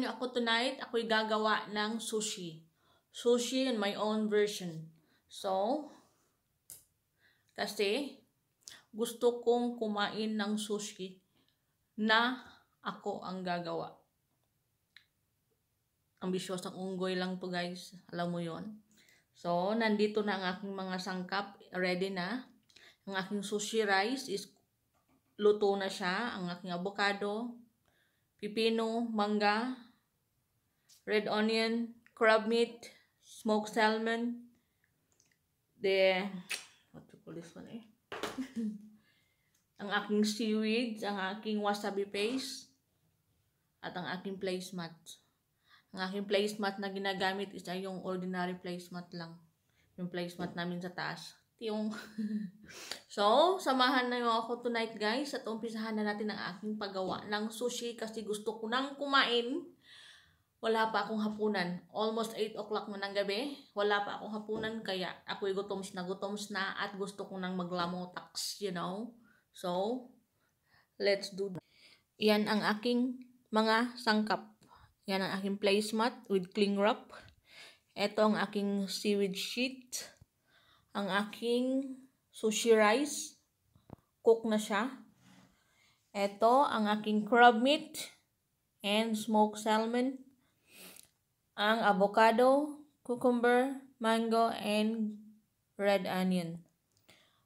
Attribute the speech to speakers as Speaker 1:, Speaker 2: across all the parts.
Speaker 1: niyo ako tonight. Ako'y gagawa ng sushi. Sushi in my own version. So, kasi gusto kong kumain ng sushi na ako ang gagawa. Ambitious ang unggoy lang po guys. Alam mo yon. So, nandito na ang aking mga sangkap. Ready na. Ang aking sushi rice is luto na siya. Ang aking avocado, pipino, mangga, red onion, crab meat, smoked salmon, the, what to call this one eh? ang aking seaweed, ang aking wasabi paste, at ang aking placemat. Ang aking placemat na ginagamit is ay yung ordinary placemat lang. Yung placemat namin sa taas. Yung so, samahan na yung ako tonight guys at umpisahan na natin ang aking paggawa ng sushi kasi gusto ko nang kumain. Wala pa akong hapunan. Almost 8 o'clock na ng gabi. Wala pa akong hapunan kaya ako'y gutoms na gutoms na at gusto ko nang maglamotax, you know. So, let's do that. Yan ang aking mga sangkap. Yan ang aking placemat with cling wrap. Ito ang aking seaweed sheet. Ang aking sushi rice. Cook na siya. Ito ang aking crab meat and smoked salmon ang avocado, cucumber, mango, and red onion.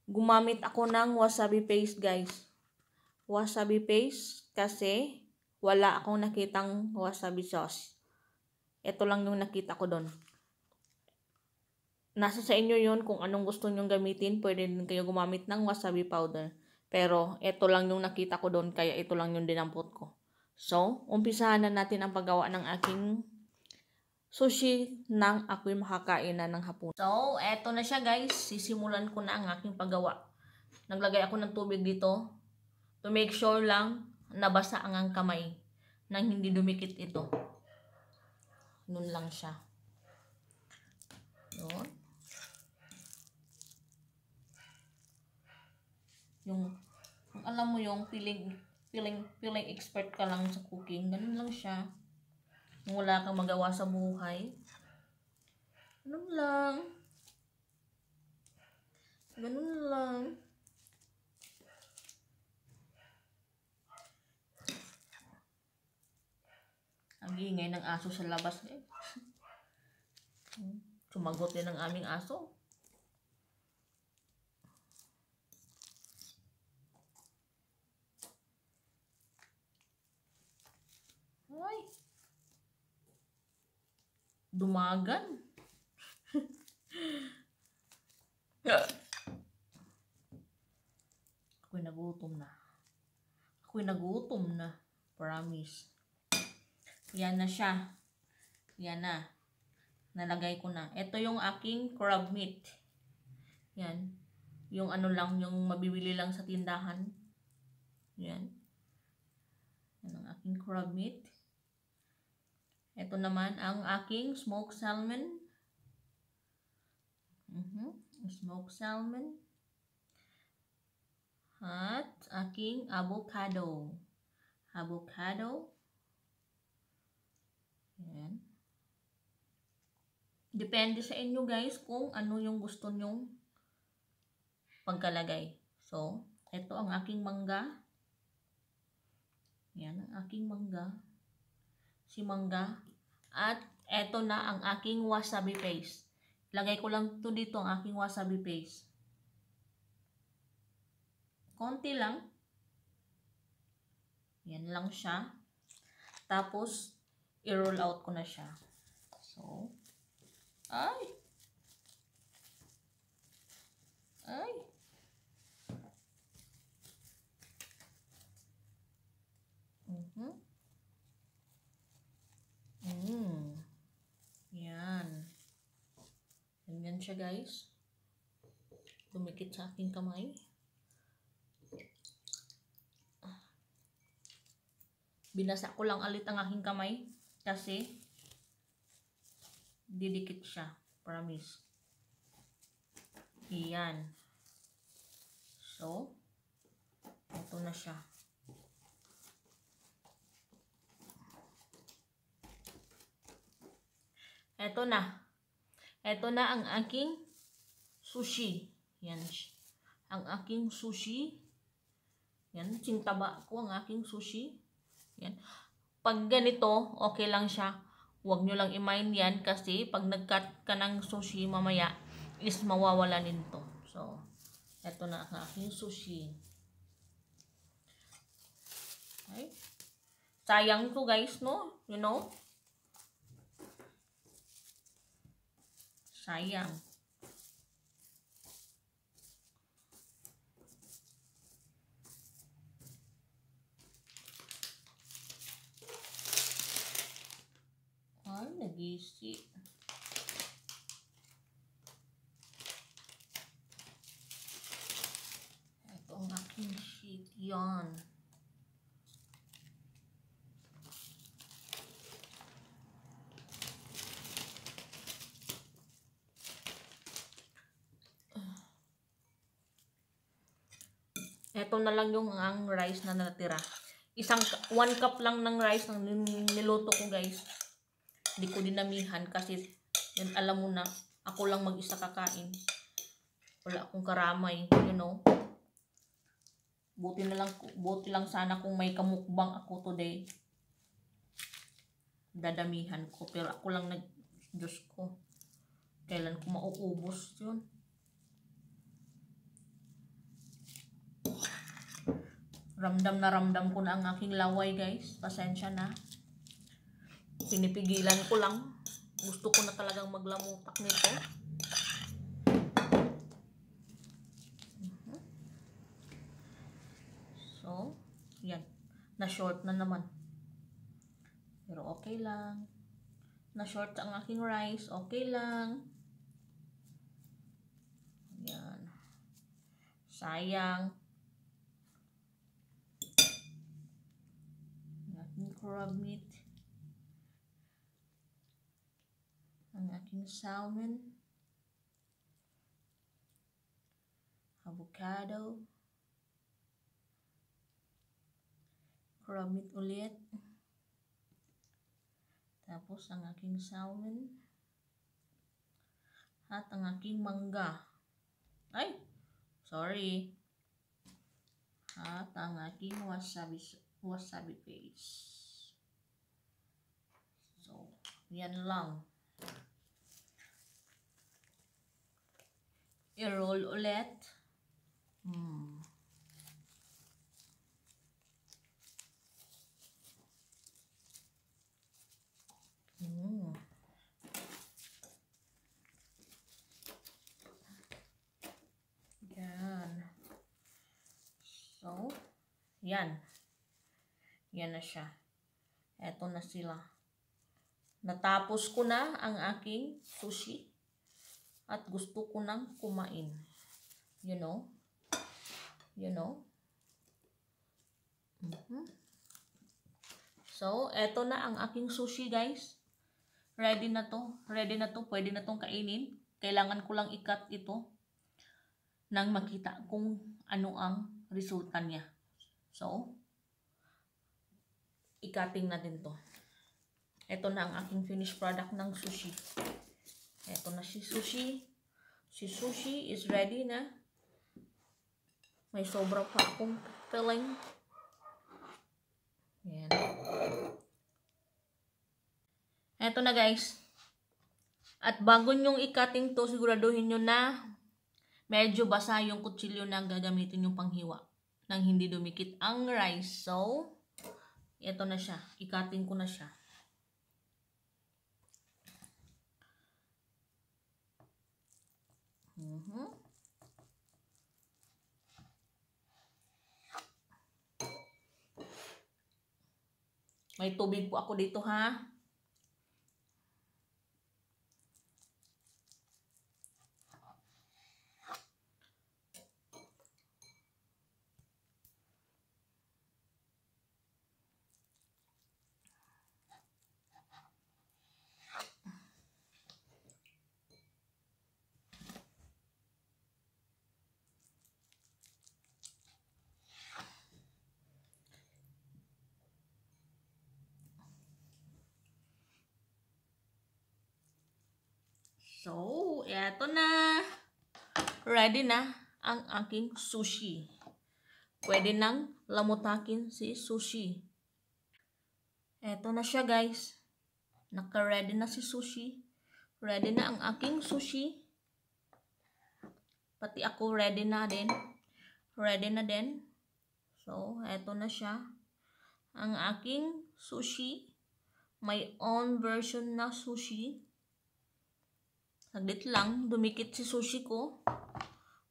Speaker 1: Gumamit ako ng wasabi paste guys. Wasabi paste kasi wala akong nakitang wasabi sauce. Ito lang yung nakita ko doon. Nasa sa inyo yon kung anong gusto nyong gamitin, pwede din kayo gumamit ng wasabi powder. Pero ito lang yung nakita ko doon kaya ito lang yung dinampot ko. So, umpisahan na natin ang paggawa ng aking sushi nang ako'y makakain na ng hapon. So, eto na siya guys. Sisimulan ko na ang aking paggawa. Naglagay ako ng tubig dito to make sure lang nabasa ang ang kamay nang hindi dumikit ito. Noon lang siya. Yun. Yung, alam mo yung feeling, feeling, feeling expert ka lang sa cooking, ganun lang siya wala kang magawa sa buhay. Ganun lang. Ganun lang. Ang ingay ng aso sa labas eh. Sumagot din ang aming aso. Uy! dumagan. Ako'y nagutom na. Ako'y nagutom na. Promise. Yan na siya. Yan na. Nalagay ko na. Ito yung aking crab meat. Yan. Yung ano lang, yung mabibili lang sa tindahan. Yan. Yan ang aking crab meat. Ito naman ang aking smoked salmon. Mm Smoked salmon. At aking avocado. Avocado. Yan. Depende sa inyo guys kung ano yung gusto nyong pagkalagay. So, ito ang aking mangga. Yan ang aking mangga. Si mangga at eto na ang aking wasabi paste. Lagay ko lang to dito ang aking wasabi paste. Konti lang. Yan lang siya. Tapos, i-roll out ko na siya. So, ay! siya guys. Dumikit sa aking kamay. Binasa ko lang alit ang aking kamay kasi didikit siya. Promise. Iyan. So, ito na siya. Ito na. Ito na ang aking sushi. Yan. Ang aking sushi. Yan. Sintaba ko ang aking sushi. Yan. Pag ganito, okay lang siya. Huwag nyo lang i-mind yan kasi pag nag-cut ka ng sushi mamaya is mawawala nito. So, ito na ang aking sushi. Okay. Sayang to guys, no? You know? Sayang. Ay, nagisi isi Ito ang aking sheet. Yan. Ito na lang yung ang rice na natira. Isang, one cup lang ng rice ang niluto ko guys. Hindi ko dinamihan kasi yun, alam mo na, ako lang mag-isa kakain. Wala akong karamay, you know. Buti na lang, buti lang sana kung may kamukbang ako today. Dadamihan ko, pero ako lang nag, Diyos ko, kailan ko mauubos yun. Ramdam na ramdam ko na ang aking laway guys. Pasensya na. Pinipigilan ko lang. Gusto ko na talagang maglamutak nito. So, yan. Na-short na naman. Pero okay lang. Na-short ang aking rice. Okay lang. Yan. Sayang. crab meat. Ang aking salmon. Avocado. Crab meat ulit. Tapos ang aking salmon. At ang aking mangga. Ay! Sorry. At ang aking wasabi, wasabi paste. Yan lang. I-roll ulit. Hmm. Hmm. Yan. So, yan. Yan na siya. Eto na sila. Natapos ko na ang aking sushi at gusto ko nang kumain. You know? You know? Mm -hmm. So, eto na ang aking sushi guys. Ready na to. Ready na to. Pwede na tong kainin. Kailangan ko lang ikat ito nang makita kung ano ang resulta niya. So, ikating natin to. Ito na ang aking finished product ng sushi. Ito na si sushi. Si sushi is ready na. May sobra pa akong filling. Ayan. Ito na guys. At bago nyong i-cutting to, siguraduhin nyo na medyo basa yung kutsilyo na gagamitin yung panghiwa nang hindi dumikit ang rice. So, ito na siya. Ikating ko na siya. Mm-hmm. May tubig po ako dito ha. So, eto na. Ready na ang aking sushi. Pwede nang lamutakin si sushi. Eto na siya guys. Naka-ready na si sushi. Ready na ang aking sushi. Pati ako ready na din. Ready na din. So, eto na siya. Ang aking sushi. My own version na sushi. Saglit lang, dumikit si sushi ko.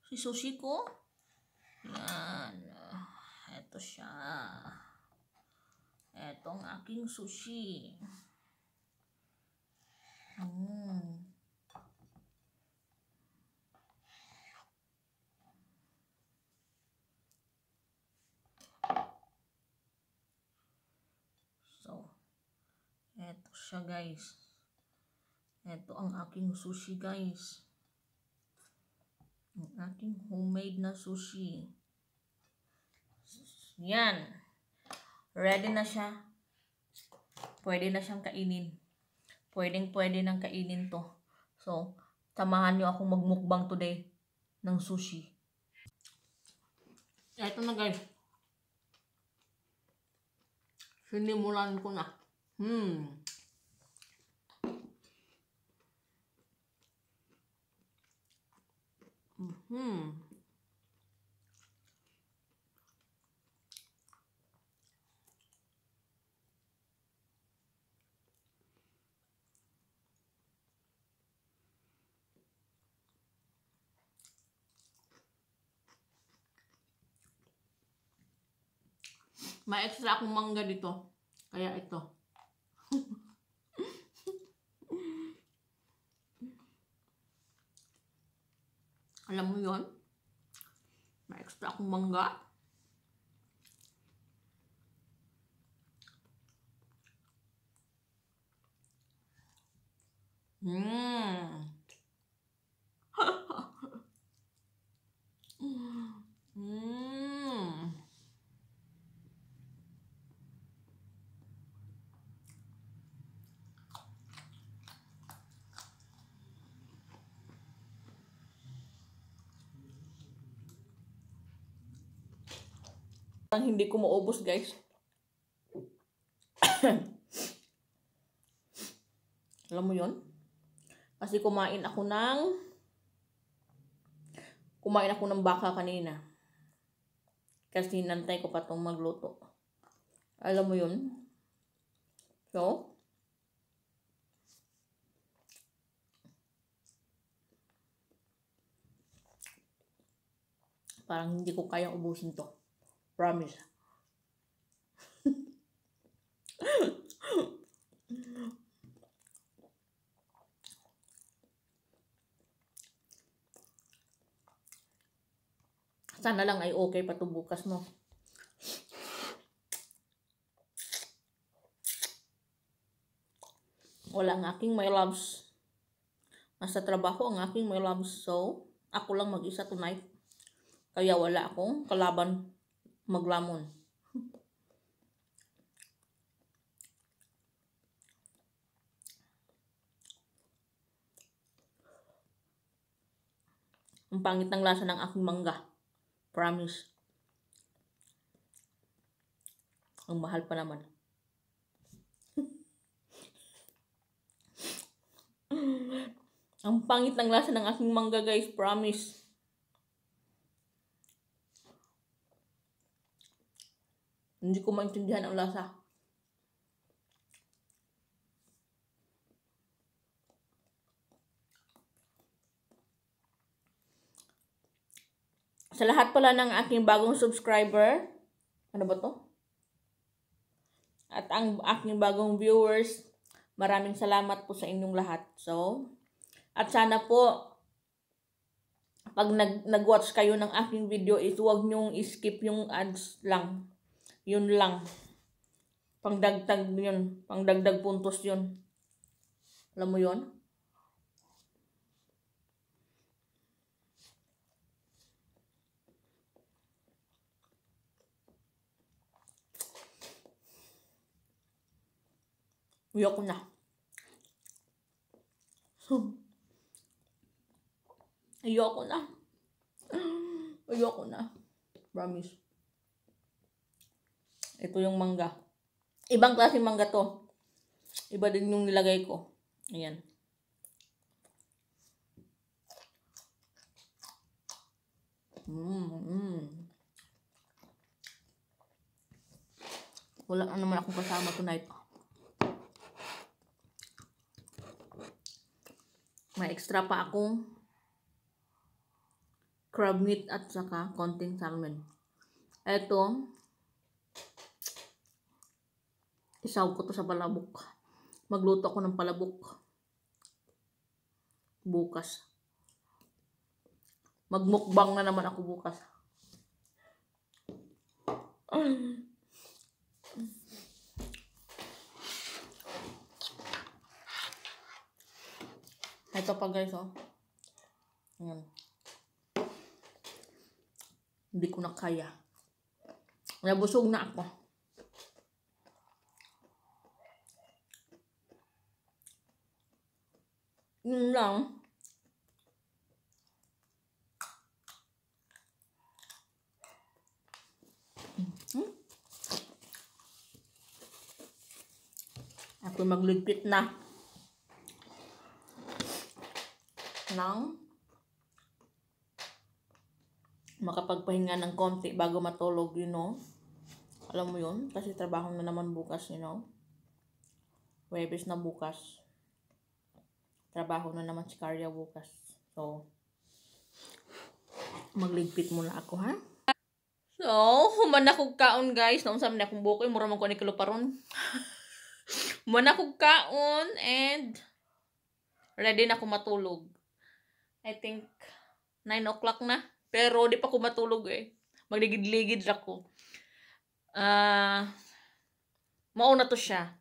Speaker 1: Si sushi ko. Yan. Ito siya. Ito ang aking sushi. Mm. So, eto siya guys. Ito ang aking sushi guys. Ang aking homemade na sushi. Yan. Ready na siya. Pwede na siyang kainin. Pwedeng pwede nang kainin to. So, samahan nyo ako magmukbang today ng sushi. Ito na guys. Sinimulan ko na. Hmm. Hmm. May extra akong mangga dito. Kaya ito. Alam mo yon May extra akong mangga. Mmm. Ang hindi ko maubos, guys. Alam mo yon Kasi kumain ako ng kumain ako ng baka kanina. Kasi nantay ko pa tong magluto. Alam mo yun? So, parang hindi ko kayang ubusin to. Promise. Sana lang ay okay pa to bukas mo. Wala ang aking my loves. Nasa trabaho ang aking my loves. So, ako lang mag-isa tonight. Kaya wala akong kalaban maglamon. Ang pangit ng lasa ng aking mangga. Promise. Ang mahal pa naman. Ang pangit ng lasa ng aking mangga guys. Promise. Hindi ko maintindihan ang lasa. Sa lahat pala ng aking bagong subscriber, ano ba to? At ang aking bagong viewers, maraming salamat po sa inyong lahat. So, at sana po, pag nag, watch kayo ng aking video, is huwag nyong skip yung ads lang. Yun lang. Pangdagdag yun. Pangdagdag puntos yun. Alam mo yun? Uyok na. Ayoko na. Ayoko na. Promise. Ito yung mangga. Ibang klase mangga to. Iba din yung nilagay ko. Ayan. Mmm. Mm. Wala na naman akong kasama tonight. May extra pa akong crab meat at saka konting salmon. Ito, Isaw ko to sa palabok. Magluto ako ng palabok. Bukas. Magmukbang na naman ako bukas. Ito pa guys, oh. Ayan. Hindi ko na kaya. Nabusog na ako. Yun lang. Hmm? Ako magligpit na. ng makapagpahinga ng konti bago matulog, you know. Alam mo yun? Kasi trabaho na naman bukas, you know. Webes na bukas trabaho na naman si Karya bukas. So, magligpit muna ako, ha? So, human akong kaon, guys. Naunsa man akong bukoy. Mura man ko ni Kaluparon. human akong kaon and ready na ako matulog. I think 9 o'clock na. Pero di pa ako matulog eh. Magligid-ligid ako. Ah... Uh, mauna to siya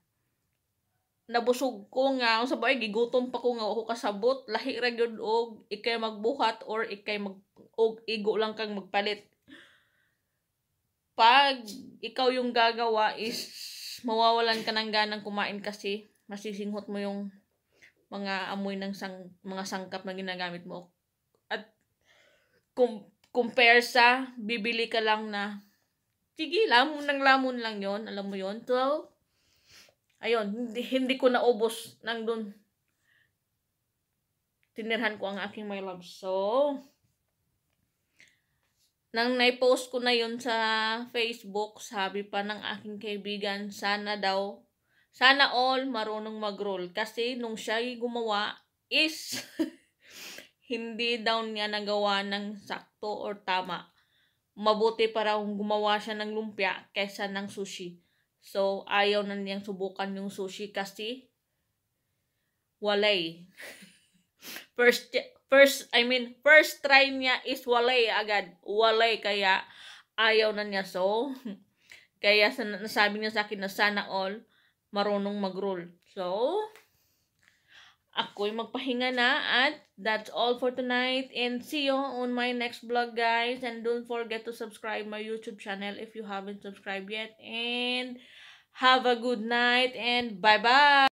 Speaker 1: nabusog ko nga sa bahay gigutom pa ko nga ako kasabot lahi ra gyud og ikay magbuhat or ikay mag og igo lang kang magpalit pag ikaw yung gagawa is mawawalan ka ng ganang kumain kasi masisinghot mo yung mga amoy ng sang, mga sangkap na ginagamit mo at kung compare sa bibili ka lang na sige lamon ng lamon lang yon alam mo yon so Ayun, hindi, hindi ko naubos nang dun. Tinirhan ko ang aking my love. So, nang naipost ko na yun sa Facebook, sabi pa ng aking kaibigan, sana daw, sana all marunong mag-roll. Kasi nung siya gumawa, is hindi daw niya nagawa ng sakto or tama. Mabuti para gumawa siya ng lumpia kaysa ng sushi. So, ayaw na niyang subukan yung sushi kasi walay. first, first, I mean, first try niya is walay agad. Walay, kaya ayaw na niya. So, kaya nasabi niya sa akin na sana all marunong mag-roll. So, ako'y magpahinga na at that's all for tonight and see you on my next vlog guys and don't forget to subscribe my YouTube channel if you haven't subscribed yet and have a good night and bye bye